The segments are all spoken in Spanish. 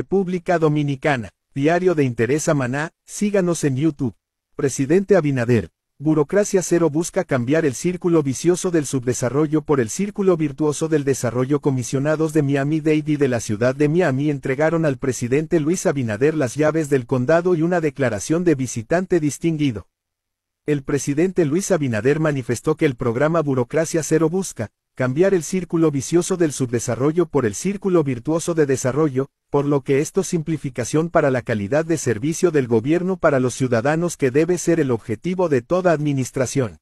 República Dominicana, Diario de Interés Amaná, síganos en YouTube. Presidente Abinader, Burocracia Cero busca cambiar el círculo vicioso del subdesarrollo por el círculo virtuoso del desarrollo. Comisionados de Miami-Dade y de la ciudad de Miami entregaron al presidente Luis Abinader las llaves del condado y una declaración de visitante distinguido. El presidente Luis Abinader manifestó que el programa Burocracia Cero busca, cambiar el círculo vicioso del subdesarrollo por el círculo virtuoso de desarrollo, por lo que esto simplificación para la calidad de servicio del gobierno para los ciudadanos que debe ser el objetivo de toda administración.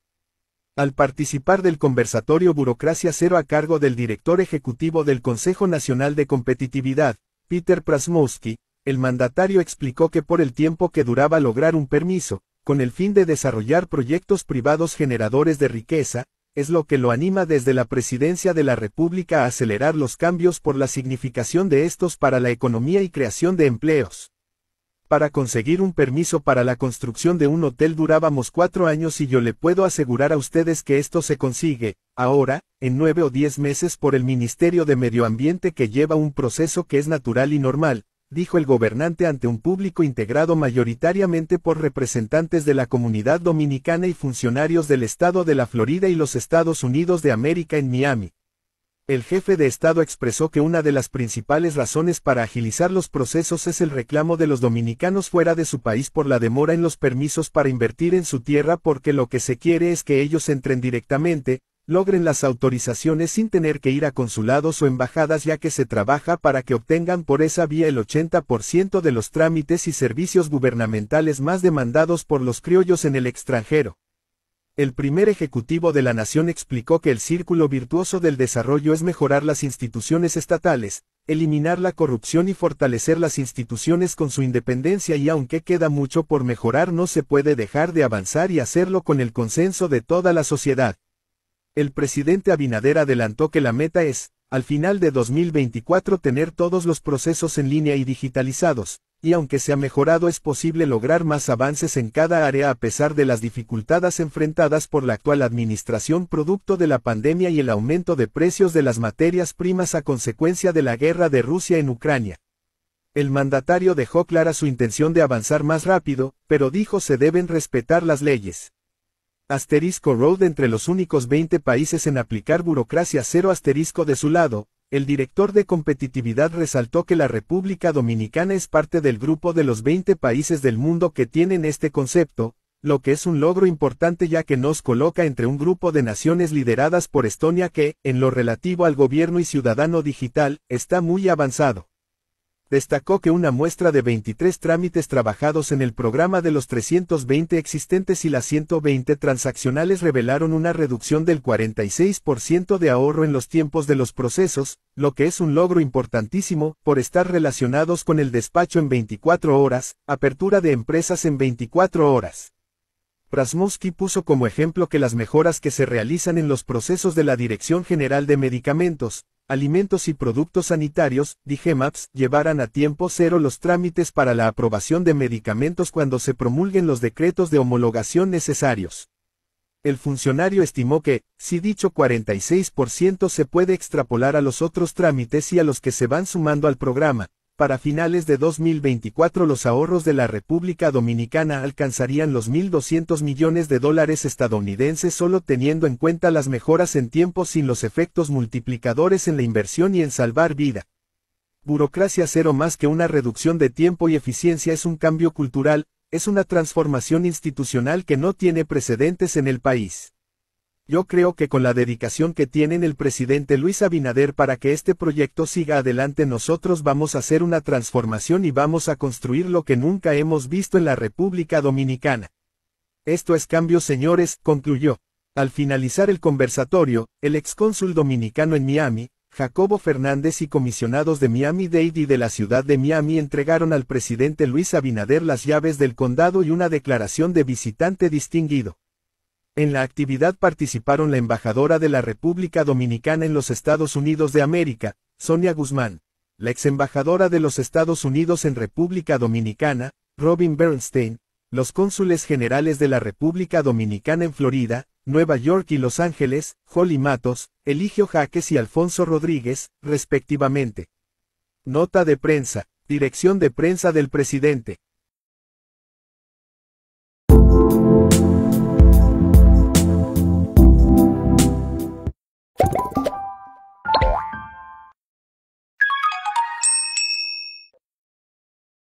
Al participar del conversatorio Burocracia Cero a cargo del director ejecutivo del Consejo Nacional de Competitividad, Peter Prasmowski, el mandatario explicó que por el tiempo que duraba lograr un permiso, con el fin de desarrollar proyectos privados generadores de riqueza, es lo que lo anima desde la presidencia de la República a acelerar los cambios por la significación de estos para la economía y creación de empleos. Para conseguir un permiso para la construcción de un hotel durábamos cuatro años y yo le puedo asegurar a ustedes que esto se consigue, ahora, en nueve o diez meses por el Ministerio de Medio Ambiente que lleva un proceso que es natural y normal, dijo el gobernante ante un público integrado mayoritariamente por representantes de la comunidad dominicana y funcionarios del estado de la Florida y los Estados Unidos de América en Miami. El jefe de Estado expresó que una de las principales razones para agilizar los procesos es el reclamo de los dominicanos fuera de su país por la demora en los permisos para invertir en su tierra porque lo que se quiere es que ellos entren directamente, logren las autorizaciones sin tener que ir a consulados o embajadas ya que se trabaja para que obtengan por esa vía el 80% de los trámites y servicios gubernamentales más demandados por los criollos en el extranjero. El primer ejecutivo de la nación explicó que el círculo virtuoso del desarrollo es mejorar las instituciones estatales, eliminar la corrupción y fortalecer las instituciones con su independencia y aunque queda mucho por mejorar no se puede dejar de avanzar y hacerlo con el consenso de toda la sociedad. El presidente Abinader adelantó que la meta es, al final de 2024, tener todos los procesos en línea y digitalizados, y aunque se ha mejorado es posible lograr más avances en cada área a pesar de las dificultades enfrentadas por la actual administración producto de la pandemia y el aumento de precios de las materias primas a consecuencia de la guerra de Rusia en Ucrania. El mandatario dejó clara su intención de avanzar más rápido, pero dijo se deben respetar las leyes. Asterisco Road entre los únicos 20 países en aplicar burocracia cero asterisco de su lado, el director de competitividad resaltó que la República Dominicana es parte del grupo de los 20 países del mundo que tienen este concepto, lo que es un logro importante ya que nos coloca entre un grupo de naciones lideradas por Estonia que, en lo relativo al gobierno y ciudadano digital, está muy avanzado destacó que una muestra de 23 trámites trabajados en el programa de los 320 existentes y las 120 transaccionales revelaron una reducción del 46% de ahorro en los tiempos de los procesos, lo que es un logro importantísimo, por estar relacionados con el despacho en 24 horas, apertura de empresas en 24 horas. Prasmoski puso como ejemplo que las mejoras que se realizan en los procesos de la Dirección General de Medicamentos, Alimentos y Productos Sanitarios, MAPS, llevarán a tiempo cero los trámites para la aprobación de medicamentos cuando se promulguen los decretos de homologación necesarios. El funcionario estimó que, si dicho 46% se puede extrapolar a los otros trámites y a los que se van sumando al programa, para finales de 2024 los ahorros de la República Dominicana alcanzarían los 1.200 millones de dólares estadounidenses solo teniendo en cuenta las mejoras en tiempo sin los efectos multiplicadores en la inversión y en salvar vida. Burocracia cero más que una reducción de tiempo y eficiencia es un cambio cultural, es una transformación institucional que no tiene precedentes en el país. Yo creo que con la dedicación que tienen el presidente Luis Abinader para que este proyecto siga adelante nosotros vamos a hacer una transformación y vamos a construir lo que nunca hemos visto en la República Dominicana. Esto es cambio señores, concluyó. Al finalizar el conversatorio, el excónsul dominicano en Miami, Jacobo Fernández y comisionados de Miami-Dade y de la ciudad de Miami entregaron al presidente Luis Abinader las llaves del condado y una declaración de visitante distinguido. En la actividad participaron la embajadora de la República Dominicana en los Estados Unidos de América, Sonia Guzmán, la exembajadora de los Estados Unidos en República Dominicana, Robin Bernstein, los cónsules generales de la República Dominicana en Florida, Nueva York y Los Ángeles, Holly Matos, Eligio Jaques y Alfonso Rodríguez, respectivamente. Nota de prensa, dirección de prensa del presidente.